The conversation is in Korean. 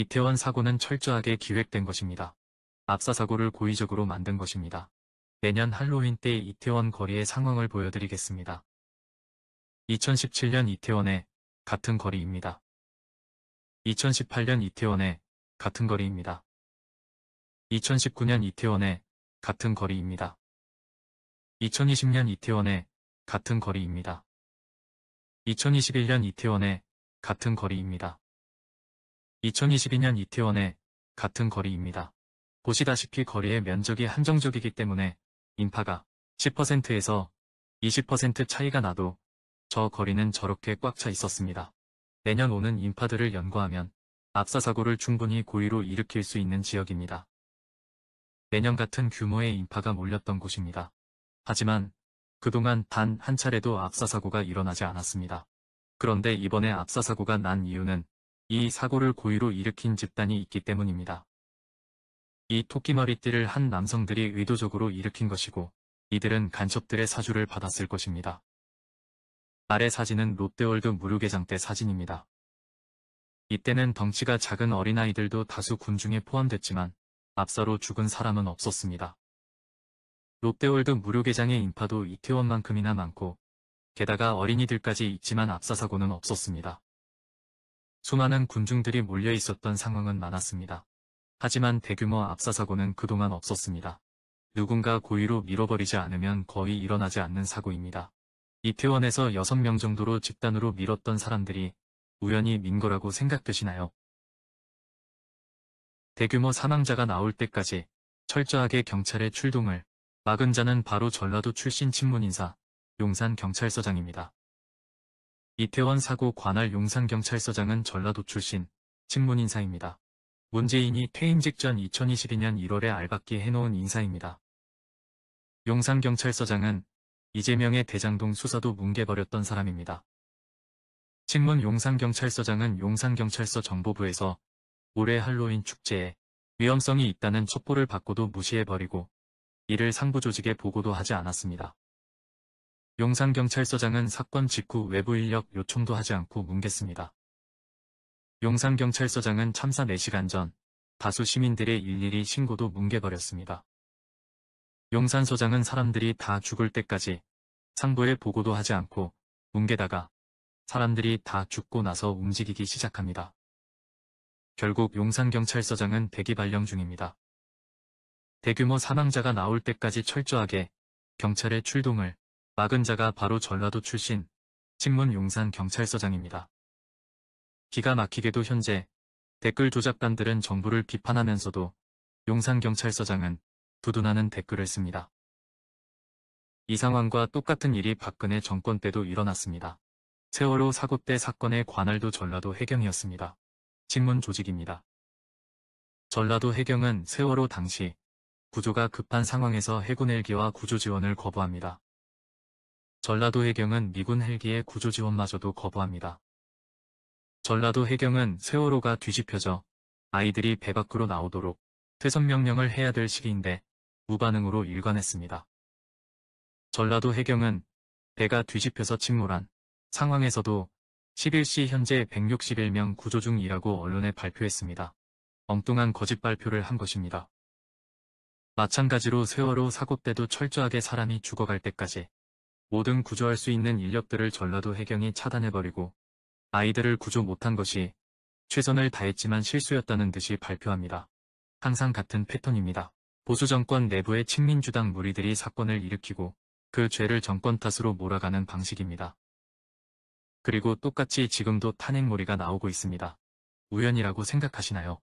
이태원 사고는 철저하게 기획된 것입니다. 압사 사고를 고의적으로 만든 것입니다. 내년 할로윈 때 이태원 거리의 상황을 보여드리겠습니다. 2017년 이태원의 같은 거리입니다. 2018년 이태원의 같은 거리입니다. 2019년 이태원의 같은 거리입니다. 2020년 이태원의 같은 거리입니다. 2021년 이태원의 같은 거리입니다. 2022년 이태원의 같은 거리입니다. 보시다시피 거리의 면적이 한정적이기 때문에 인파가 10%에서 20% 차이가 나도 저 거리는 저렇게 꽉 차 있었습니다. 내년 오는 인파들을 연구하면 압사 사고를 충분히 고의로 일으킬 수 있는 지역입니다. 내년 같은 규모의 인파가 몰렸던 곳입니다. 하지만 그동안 단 한 차례도 압사 사고가 일어나지 않았습니다. 그런데 이번에 압사 사고가 난 이유는 이 사고를 고의로 일으킨 집단이 있기 때문입니다. 이 토끼머리띠를 한 남성들이 의도적으로 일으킨 것이고 이들은 간첩들의 사주를 받았을 것입니다. 아래 사진은 롯데월드 무료개장 때 사진입니다. 이때는 덩치가 작은 어린아이들도 다수 군중에 포함됐지만 앞서로 죽은 사람은 없었습니다. 롯데월드 무료개장의 인파도 이태원만큼이나 많고 게다가 어린이들까지 있지만 앞서 사고는 없었습니다. 수많은 군중들이 몰려 있었던 상황은 많았습니다. 하지만 대규모 압사사고는 그동안 없었습니다. 누군가 고의로 밀어버리지 않으면 거의 일어나지 않는 사고입니다. 이태원에서 6명 정도로 집단으로 밀었던 사람들이 우연히 민 거라고 생각되시나요? 대규모 사망자가 나올 때까지 철저하게 경찰의 출동을 막은 자는 바로 전라도 출신 친문인사 용산경찰서장입니다. 이태원 사고 관할 용산경찰서장은 전라도 출신, 직문 인사입니다. 문재인이 퇴임 직전 2022년 1월에 알박기 해놓은 인사입니다. 용산경찰서장은 이재명의 대장동 수사도 뭉개버렸던 사람입니다. 친문 용산경찰서장은 용산경찰서 정보부에서 올해 할로윈 축제에 위험성이 있다는 촛보를 받고도 무시해버리고 이를 상부조직에 보고도 하지 않았습니다. 용산경찰서장은 사건 직후 외부 인력 요청도 하지 않고 뭉갰습니다. 용산경찰서장은 참사 4시간 전 다수 시민들의 일일이 신고도 뭉개버렸습니다. 용산서장은 사람들이 다 죽을 때까지 상부에 보고도 하지 않고 뭉개다가 사람들이 다 죽고 나서 움직이기 시작합니다. 결국 용산경찰서장은 대기 발령 중입니다. 대규모 사망자가 나올 때까지 철저하게 경찰의 출동을 막은 자가 바로 전라도 출신 직문 용산 경찰서장입니다. 기가 막히게도 현재 댓글 조작단들은 정부를 비판하면서도 용산 경찰서장은 두둔하는 댓글을 씁니다. 이 상황과 똑같은 일이 박근혜 정권 때도 일어났습니다. 세월호 사고 때 사건의 관할도 전라도 해경이었습니다. 직문 조직입니다. 전라도 해경은 세월호 당시 구조가 급한 상황에서 해군 헬기와 구조 지원을 거부합니다. 전라도 해경은 미군 헬기의 구조 지원마저도 거부합니다. 전라도 해경은 세월호가 뒤집혀져 아이들이 배 밖으로 나오도록 퇴선 명령을 해야 될 시기인데 무반응으로 일관했습니다. 전라도 해경은 배가 뒤집혀서 침몰한 상황에서도 11시 현재 161명 구조 중이라고 언론에 발표했습니다. 엉뚱한 거짓 발표를 한 것입니다. 마찬가지로 세월호 사고 때도 철저하게 사람이 죽어갈 때까지 모든 구조할 수 있는 인력들을 전라도 해경이 차단해버리고 아이들을 구조 못한 것이 최선을 다했지만 실수였다는 듯이 발표합니다. 항상 같은 패턴입니다. 보수 정권 내부의 친민주당 무리들이 사건을 일으키고 그 죄를 정권 탓으로 몰아가는 방식입니다. 그리고 똑같이 지금도 탄핵무리가 나오고 있습니다. 우연이라고 생각하시나요?